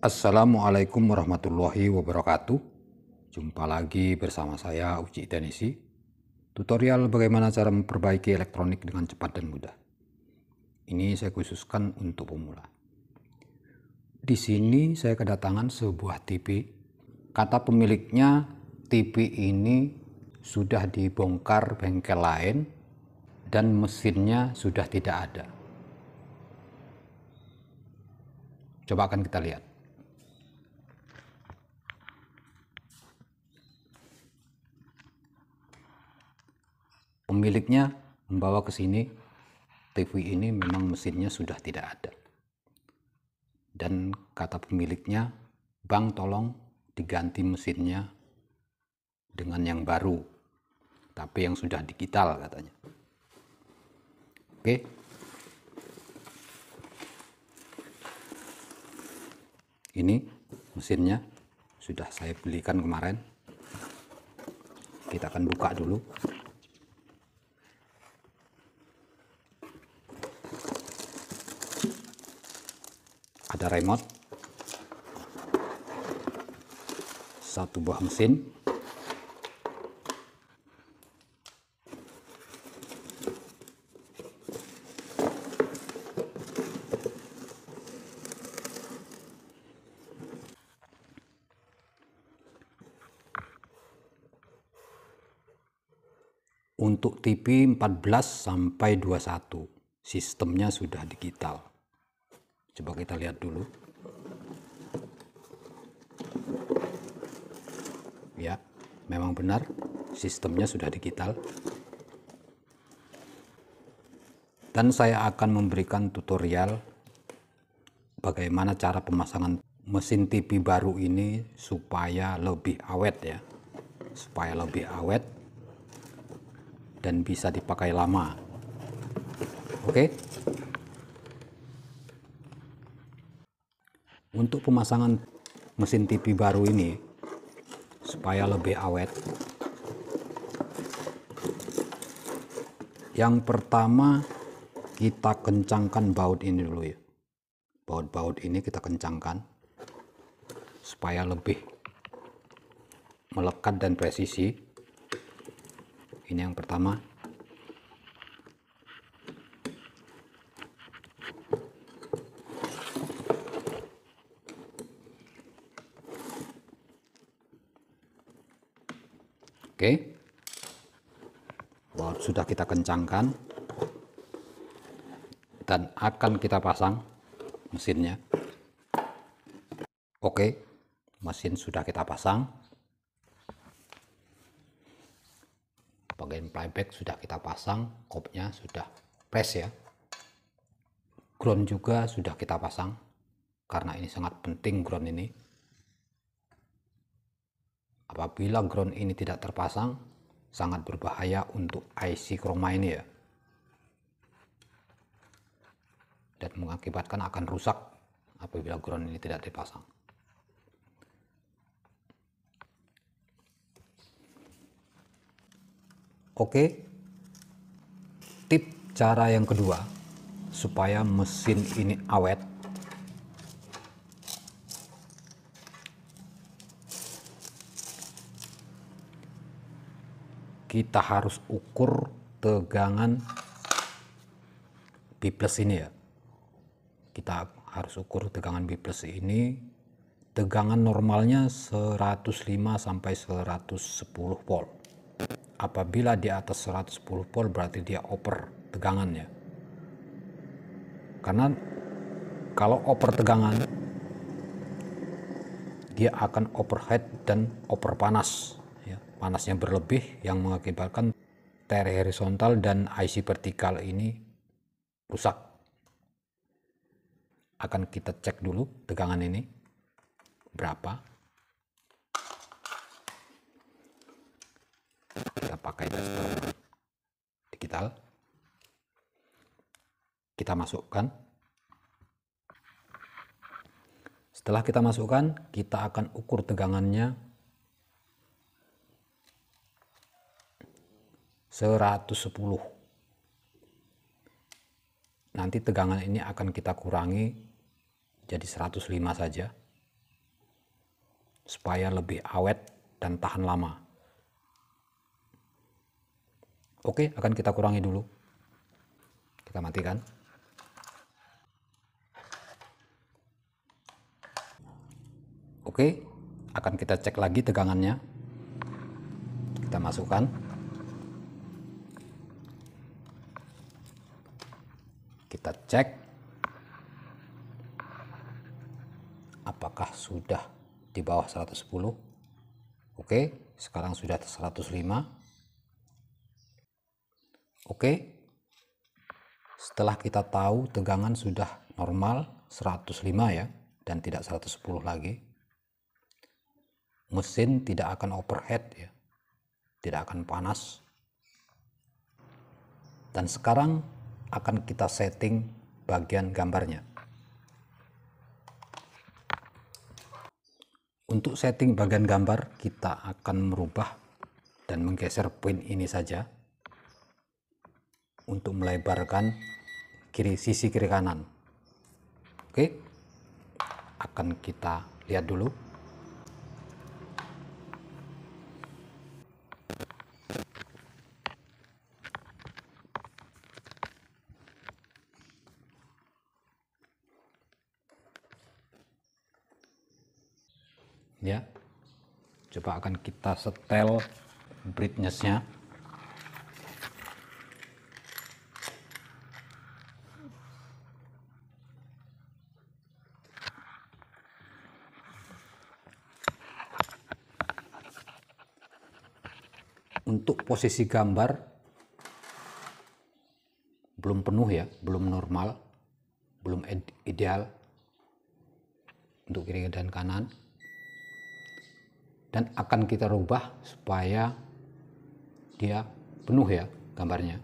Assalamualaikum warahmatullahi wabarakatuh. Jumpa lagi bersama saya Uci Tenisi. Tutorial bagaimana cara memperbaiki elektronik dengan cepat dan mudah. Ini saya khususkan untuk pemula. Di sini saya kedatangan sebuah TV. Kata pemiliknya TV ini sudah dibongkar bengkel lain dan mesinnya sudah tidak ada. Coba akan kita lihat. Pemiliknya membawa ke sini TV ini memang mesinnya sudah tidak ada. Dan kata pemiliknya, "Bang, tolong diganti mesinnya dengan yang baru." Tapi yang sudah digital katanya. Oke. Ini mesinnya sudah saya belikan kemarin. Kita akan buka dulu. ada remote satu buah mesin untuk TV 14 sampai 21 sistemnya sudah digital Coba kita lihat dulu. Ya, memang benar sistemnya sudah digital. Dan saya akan memberikan tutorial bagaimana cara pemasangan mesin TV baru ini supaya lebih awet ya supaya lebih awet dan bisa dipakai lama oke okay? untuk pemasangan mesin TV baru ini supaya lebih awet yang pertama kita kencangkan baut ini dulu ya baut-baut ini kita kencangkan supaya lebih melekat dan presisi ini yang pertama Oke. Okay. sudah kita kencangkan. Dan akan kita pasang mesinnya. Oke, mesin sudah kita pasang. Bagian playback sudah kita pasang, kopnya sudah press ya. Ground juga sudah kita pasang karena ini sangat penting ground ini. Apabila ground ini tidak terpasang, sangat berbahaya untuk IC chroma ini ya. Dan mengakibatkan akan rusak apabila ground ini tidak dipasang. Oke, tip cara yang kedua supaya mesin ini awet kita harus ukur tegangan B plus ini ya. Kita harus ukur tegangan B plus ini. Tegangan normalnya 105 sampai 110 volt. Apabila di atas 110 volt berarti dia over tegangannya. Karena kalau over tegangan dia akan overhead dan over panas panasnya berlebih yang mengakibatkan teri horizontal dan IC vertikal ini rusak. Akan kita cek dulu tegangan ini berapa. Kita pakai tester digital. Kita masukkan setelah kita masukkan, kita akan ukur tegangannya 110. Nanti tegangan ini akan kita kurangi jadi 105 saja. Supaya lebih awet dan tahan lama. Oke, akan kita kurangi dulu. Kita matikan. Oke, akan kita cek lagi tegangannya. Kita masukkan. Kita cek apakah sudah di bawah 110. Oke, sekarang sudah 105. Oke. Setelah kita tahu tegangan sudah normal 105 ya dan tidak 110 lagi. Mesin tidak akan overhead ya. Tidak akan panas. Dan sekarang akan kita setting bagian gambarnya. Untuk setting bagian gambar, kita akan merubah dan menggeser poin ini saja untuk melebarkan kiri sisi kiri kanan. Oke. Akan kita lihat dulu. ya coba akan kita setel brightnessnya untuk posisi gambar belum penuh ya belum normal belum ideal untuk kiri dan kanan dan akan kita rubah supaya dia penuh ya gambarnya.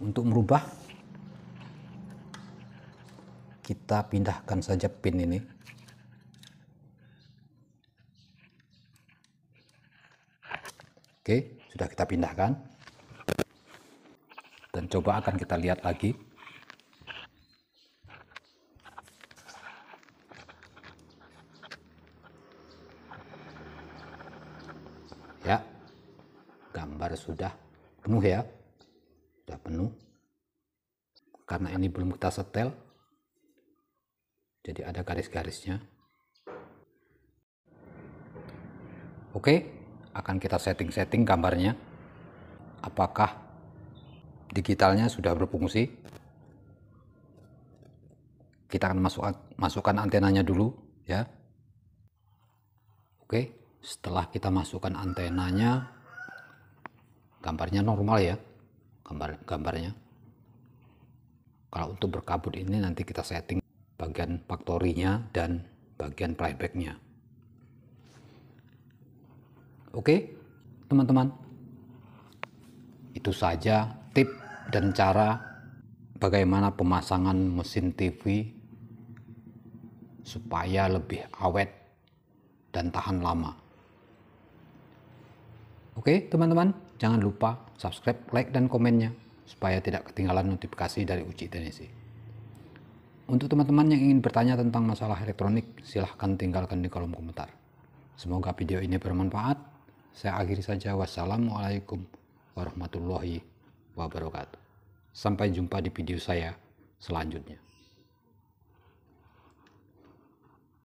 Untuk merubah kita pindahkan saja pin ini. Oke, sudah kita pindahkan. Dan coba akan kita lihat lagi. gambar sudah penuh ya sudah penuh karena ini belum kita setel jadi ada garis-garisnya oke akan kita setting-setting gambarnya apakah digitalnya sudah berfungsi kita akan masuk, masukkan antenanya dulu ya oke setelah kita masukkan antenanya gambarnya normal ya gambar gambarnya kalau untuk berkabut ini nanti kita setting bagian faktorinya dan bagian playbacknya oke teman-teman itu saja tip dan cara bagaimana pemasangan mesin TV supaya lebih awet dan tahan lama. Oke, teman-teman, Jangan lupa subscribe, like, dan komennya supaya tidak ketinggalan notifikasi dari uji tenisi. Untuk teman-teman yang ingin bertanya tentang masalah elektronik, silahkan tinggalkan di kolom komentar. Semoga video ini bermanfaat. Saya akhiri saja. Wassalamualaikum warahmatullahi wabarakatuh. Sampai jumpa di video saya selanjutnya.